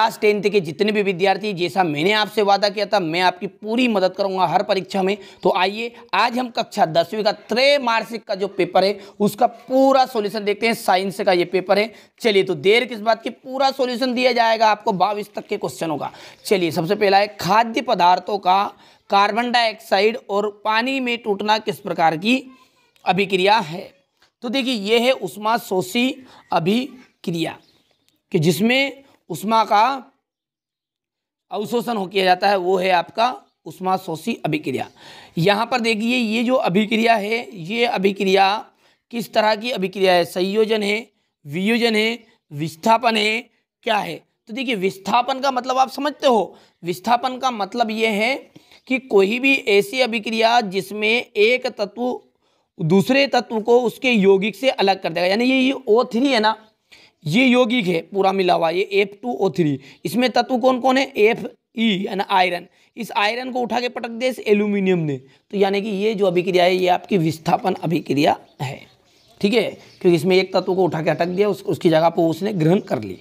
class tenth के जितने भी विद्यार्थी जैसा मैंने आपसे वादा किया था मैं आपकी पूरी मदद करूंगा हर परीक्षा में तो आइए आज हम कक्षा दसवीं का त्रैमासिक का जो पेपर है उसका पूरा सोल्यूशन देखते हैं साइंस का ये पेपर है चलिए तो देर किस बात की पूरा सोल्यूशन दिया जाएगा आपको बावीस तक के क्वेश्चनों का चलिए सबसे पहला है खाद्य पदार्थों का कार्बन डाइऑक्साइड और पानी में टूटना किस प्रकार की अभिक्रिया है तो देखिए यह है उष्मा शोषी अभिक्रिया कि जिसमें उष्मा का अवशोषण हो किया जाता है वो है आपका उष्मा शोषी अभिक्रिया यहाँ पर देखिए ये जो अभिक्रिया है ये अभिक्रिया किस तरह की अभिक्रिया है संयोजन है वियोजन है विस्थापन है क्या है तो देखिए विस्थापन का मतलब आप समझते हो विस्थापन का मतलब ये है कि कोई भी ऐसी अभिक्रिया जिसमें एक तत्व दूसरे तत्व को उसके यौगिक से अलग कर देगा यानी ये ओ थ्री है ना ये यौगिक है पूरा मिला हुआ ये एफ टू ओ थ्री इसमें तत्व कौन कौन है एफ ई यानी आयरन इस आयरन को उठा के पटक दिया इस एल्यूमिनियम ने तो यानी कि ये जो अभिक्रिया है ये आपकी विस्थापन अभिक्रिया है ठीक है क्योंकि इसमें एक तत्व को उठा के अटक दिया उस, उसकी जगह पर उसने ग्रहण कर ली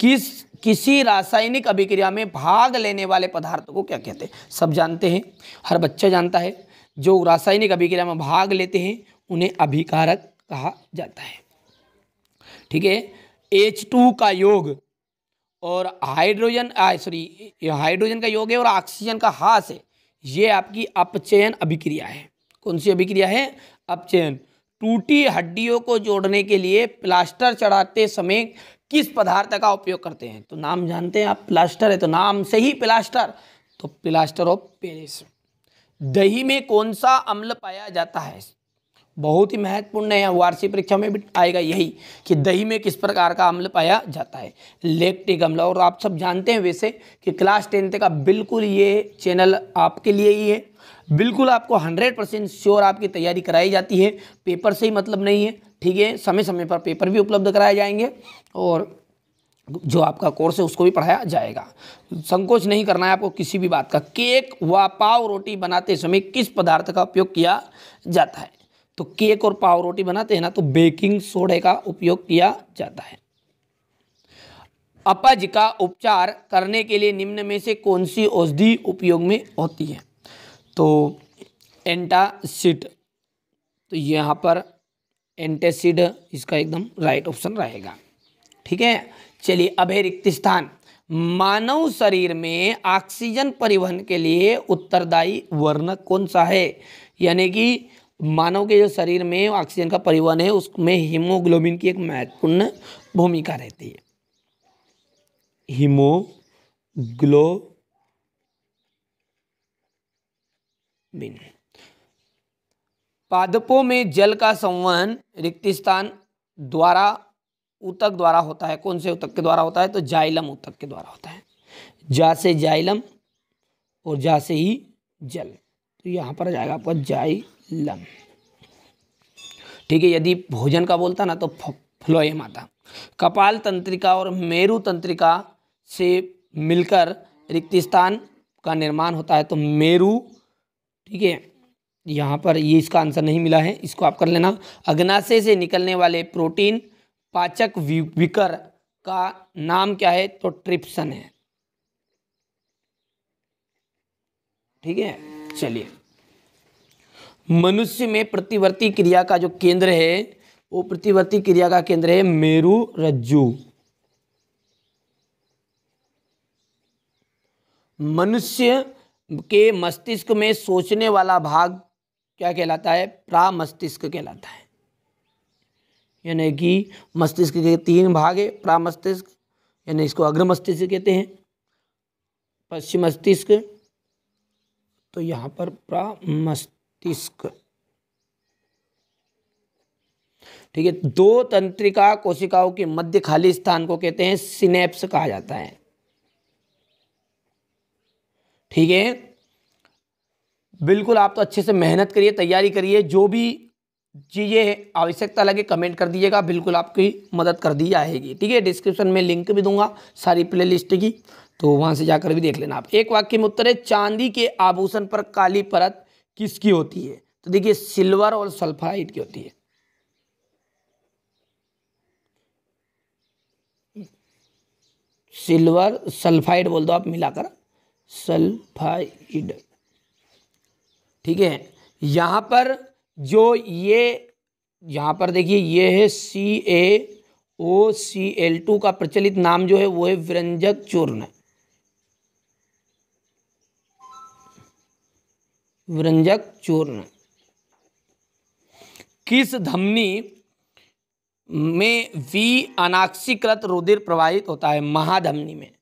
किस किसी रासायनिक अभिक्रिया में भाग लेने वाले पदार्थ को क्या कहते हैं सब जानते हैं हर बच्चा जानता है जो रासायनिक अभिक्रिया में भाग लेते हैं उन्हें अभिकारक कहा जाता है ठीक है एच टू का योग और हाइड्रोजन सॉरी हाइड्रोजन का योग है और ऑक्सीजन का हास है ये आपकी अपचयन अभिक्रिया है कौन सी अभिक्रिया है अपचयन टूटी हड्डियों को जोड़ने के लिए प्लास्टर चढ़ाते समय किस पदार्थ का उपयोग करते हैं तो नाम जानते हैं आप प्लास्टर है तो नाम से ही प्लास्टर तो प्लास्टर ऑफ पेरिस दही में कौन सा अम्ल पाया जाता है बहुत ही महत्वपूर्ण है वार्षिक परीक्षा में भी आएगा यही कि दही में किस प्रकार का अम्ल पाया जाता है लेप्टिक अम्ल और आप सब जानते हैं वैसे कि क्लास टेंथ का बिल्कुल ये चैनल आपके लिए ही है बिल्कुल आपको हंड्रेड परसेंट श्योर आपकी तैयारी कराई जाती है पेपर से ही मतलब नहीं है ठीक है समय समय पर पेपर भी उपलब्ध कराए जाएंगे और जो आपका कोर्स है उसको भी पढ़ाया जाएगा संकोच नहीं करना है आपको किसी भी बात का केक व पाव रोटी बनाते समय किस पदार्थ का उपयोग किया जाता है तो केक और पाव रोटी बनाते हैं ना तो बेकिंग सोडे का उपयोग किया जाता है अपज का उपचार करने के लिए निम्न में से कौन सी औषधि उपयोग में होती है तो एंटासिड तो यहाँ पर एंटेसिड इसका एकदम राइट ऑप्शन रहेगा ठीक है चलिए अभय रिक्त स्थान मानव शरीर में ऑक्सीजन परिवहन के लिए उत्तरदायी वर्णक कौन सा है यानी कि मानव के जो शरीर में ऑक्सीजन का परिवहन है उसमें हीमोग्लोबिन की एक महत्वपूर्ण भूमिका रहती है हीमोग्लोबिन पादपों में जल का संवहन रिक्त स्थान द्वारा उतक द्वारा होता है कौन से उतक के द्वारा होता है तो जाइलम उतक के द्वारा होता है जा से जाइलम और जा से ही जल तो यहां पर जाएगा आपका जाइलम लम ठीक है यदि भोजन का बोलता ना तो फ्लोएम आता कपाल तंत्रिका और मेरु तंत्रिका से मिलकर रिक्त स्थान का निर्माण होता है तो मेरु ठीक है यहाँ पर ये इसका आंसर नहीं मिला है इसको आप कर लेना अग्नाशय से निकलने वाले प्रोटीन पाचक विकर का नाम क्या है तो ट्रिप्सन है ठीक है चलिए मनुष्य में प्रतिवर्ती क्रिया का जो केंद्र है वो प्रतिवर्ती क्रिया का केंद्र है मेरु रज्जु मनुष्य के मस्तिष्क में सोचने वाला भाग क्या कहलाता है प्रामस्तिष्क कहलाता है यानी कि मस्तिष्क के तीन भाग है प्रामस्तिष्क यानी इसको अग्र मस्तिष्क कहते हैं पश्चिम मस्तिष्क तो यहाँ पर प्रामस्तिष्क मस्तिष्क ठीक है दो तंत्रिका कोशिकाओं के मध्य खाली स्थान को कहते हैं सिनेप्स कहा जाता है ठीक है बिल्कुल आप तो अच्छे से मेहनत करिए तैयारी करिए जो भी चीज़ें आवश्यकता लगे कमेंट कर दीजिएगा बिल्कुल आपकी मदद कर दी जाएगी ठीक है डिस्क्रिप्शन में लिंक भी दूंगा सारी प्लेलिस्ट की तो वहां से जाकर भी देख लेना आप एक वाक्य में उत्तर है चांदी के आभूषण पर काली परत किसकी होती है तो देखिए सिल्वर और सल्फाइड की होती है सिल्वर सल्फाइड बोल दो आप मिलाकर सल्फाइड ठीक है यहां पर जो ये यहां पर देखिए ये है सी ए ओ सी एल टू का प्रचलित नाम जो है वो है व्यंजक चूर्ण व्यंजक चूर्ण किस धमनी में वी अनाक्षीकृत रुधिर प्रवाहित होता है महाधमनी में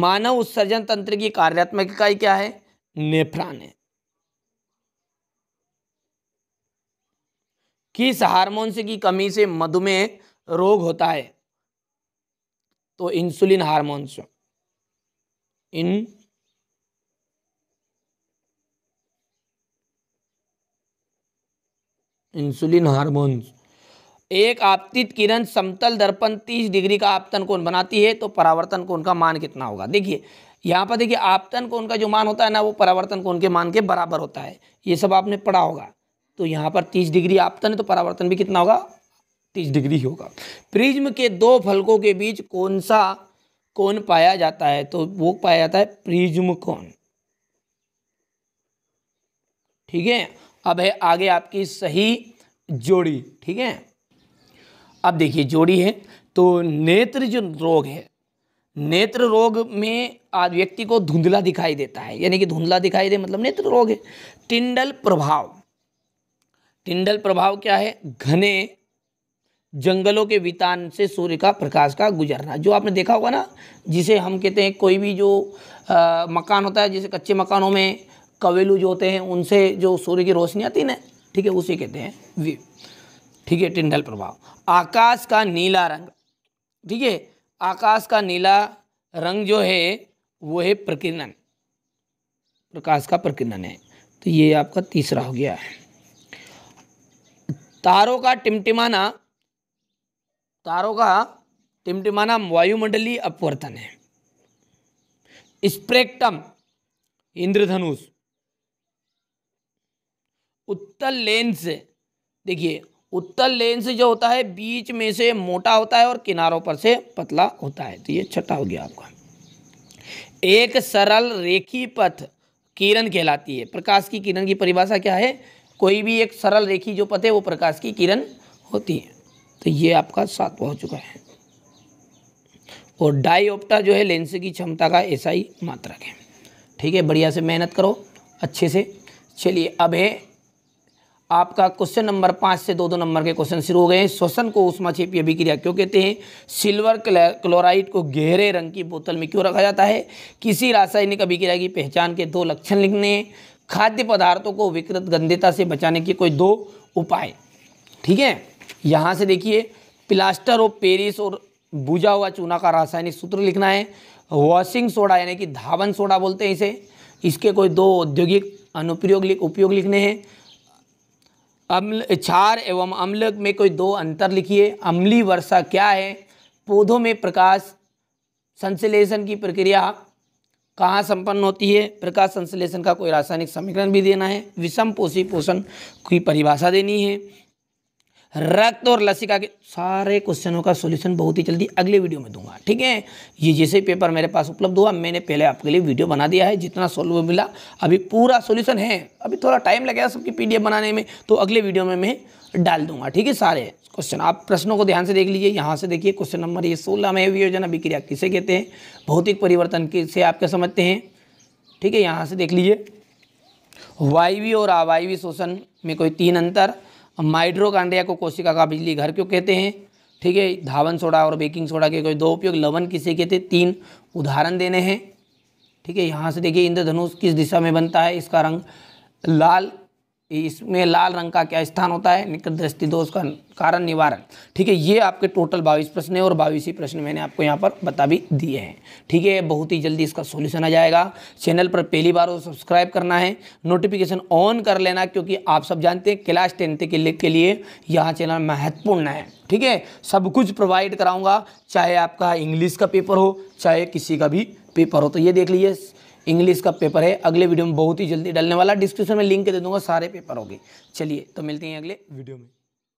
मानव उत्सर्जन तंत्र की कार्यात्मक इकाई क्या है नेफ्रान है किस हार्मोन की कमी से मधुमेह रोग होता है तो इंसुलिन हार्मोन से इन इंसुलिन हार्मोन्स एक आपतित किरण समतल दर्पण तीस डिग्री का आपतन कोण बनाती है तो परावर्तन कोण का मान कितना होगा देखिए यहाँ पर देखिए आपतन कोण का जो मान होता है ना वो परावर्तन कोण के मान के बराबर होता है ये सब आपने पढ़ा होगा तो यहाँ पर तीस डिग्री आपतन है तो परावर्तन भी कितना होगा तीस डिग्री होगा प्रिज्म के दो फलकों के बीच कौन सा कौन पाया जाता है तो वो पाया जाता है प्रिज्म कौन ठीक है अब है आगे आपकी सही जोड़ी ठीक है अब देखिए जोड़ी है तो नेत्र जो रोग है नेत्र रोग में आज व्यक्ति को धुंधला दिखाई देता है यानी कि धुंधला दिखाई दे मतलब नेत्र रोग है टिंडल प्रभाव टिंडल प्रभाव क्या है घने जंगलों के वितान से सूर्य का प्रकाश का गुजरना जो आपने देखा होगा ना जिसे हम कहते हैं कोई भी जो आ, मकान होता है जैसे कच्चे मकानों में कवेलू जो होते हैं उनसे जो सूर्य की रोशनी आती है ना ठीक है उसे कहते हैं वी ठीक है टिंडल प्रभाव आकाश का नीला रंग ठीक है आकाश का नीला रंग जो है वो है प्रकीर्णन प्रकाश का प्रकीर्णन है तो ये आपका तीसरा हो गया है तारों का टिमटिमाना तारों का टिमटिमाना वायुमंडलीय अपवर्तन है स्प्रेक्टम इंद्रधनुष उत्तल लेंस देखिए उत्तल लेंस जो होता है बीच में से मोटा होता है और किनारों पर से पतला होता है तो ये छठा हो गया आपका एक सरल रेखी पथ किरण कहलाती है प्रकाश की किरण की परिभाषा क्या है कोई भी एक सरल रेखी जो पथ है वो प्रकाश की किरण होती है तो ये आपका सात हो चुका है और डाईओप्टा जो है लेंस की क्षमता का ऐसा ही मात्रक है ठीक है बढ़िया से मेहनत करो अच्छे से चलिए अब है आपका क्वेश्चन नंबर पाँच से दो दो नंबर के क्वेश्चन शुरू हो गए हैं श्वसन को उष्मा छेपी अभिक्रिया क्यों कहते हैं सिल्वर क्लोराइड को गहरे रंग की बोतल में क्यों रखा जाता है किसी रासायनिक अभिक्रिया की पहचान के दो लक्षण लिखने हैं खाद्य पदार्थों को विकृत गंदेता से बचाने के कोई दो उपाय ठीक है यहाँ से देखिए प्लास्टर ऑफ पेरिस और बुझा हुआ चूना का रासायनिक सूत्र लिखना है वॉशिंग सोडा यानी कि धावन सोडा बोलते हैं इसे इसके कोई दो औद्योगिक अनुप्रयोग लिख उपयोग लिखने हैं अम्ल क्षार एवं अम्ल में कोई दो अंतर लिखिए अम्ली वर्षा क्या है पौधों में प्रकाश संश्लेषण की प्रक्रिया कहाँ संपन्न होती है प्रकाश संश्लेषण का कोई रासायनिक समीकरण भी देना है विषम पोषी पोषण की परिभाषा देनी है रक्त और लसिका के सारे क्वेश्चनों का सोल्यूशन बहुत ही जल्दी अगले वीडियो में दूंगा ठीक है ये जैसे पेपर मेरे पास उपलब्ध हुआ मैंने पहले आपके लिए वीडियो बना दिया है जितना सोल्व मिला अभी पूरा सोल्यूशन है अभी थोड़ा टाइम लगेगा सबकी पी बनाने में तो अगले वीडियो में मैं डाल दूंगा ठीक है सारे क्वेश्चन आप प्रश्नों को ध्यान से देख लीजिए यहाँ से देखिए क्वेश्चन नंबर ये सोलह में वियोजन अभिक्रिया किसे कहते हैं भौतिक परिवर्तन किसे आप क्या समझते हैं ठीक है यहाँ से देख लीजिए वायवी और अवायवी शोषण में कोई तीन अंतर माइड्रोकांड्रिया को कोशिका का बिजली घर क्यों कहते हैं ठीक है धावन सोडा और बेकिंग सोडा के कोई दो उपयोग लवन किसे कहते हैं तीन उदाहरण देने हैं ठीक है यहाँ से देखिए इंद्रधनुष किस दिशा में बनता है इसका रंग लाल इसमें लाल रंग का क्या स्थान होता है निकट दृष्टि दोष का कारण निवारण ठीक है ये आपके टोटल बाईस प्रश्न है और बाईस ही प्रश्न मैंने आपको यहाँ पर बता भी दिए हैं ठीक है बहुत ही जल्दी इसका सोल्यूशन आ जाएगा चैनल पर पहली बार सब्सक्राइब करना है नोटिफिकेशन ऑन कर लेना क्योंकि आप सब जानते हैं क्लास टेंथ के लिए के लिए यहाँ चैनल महत्वपूर्ण है ठीक है सब कुछ प्रोवाइड कराऊँगा चाहे आपका इंग्लिश का पेपर हो चाहे किसी का भी पेपर हो तो ये देख लीजिए इंग्लिश का पेपर है अगले वीडियो में बहुत ही जल्दी डालने वाला डिस्क्रिप्शन में लिंक दे दूंगा सारे पेपर हो गए चलिए तो मिलते हैं अगले वीडियो में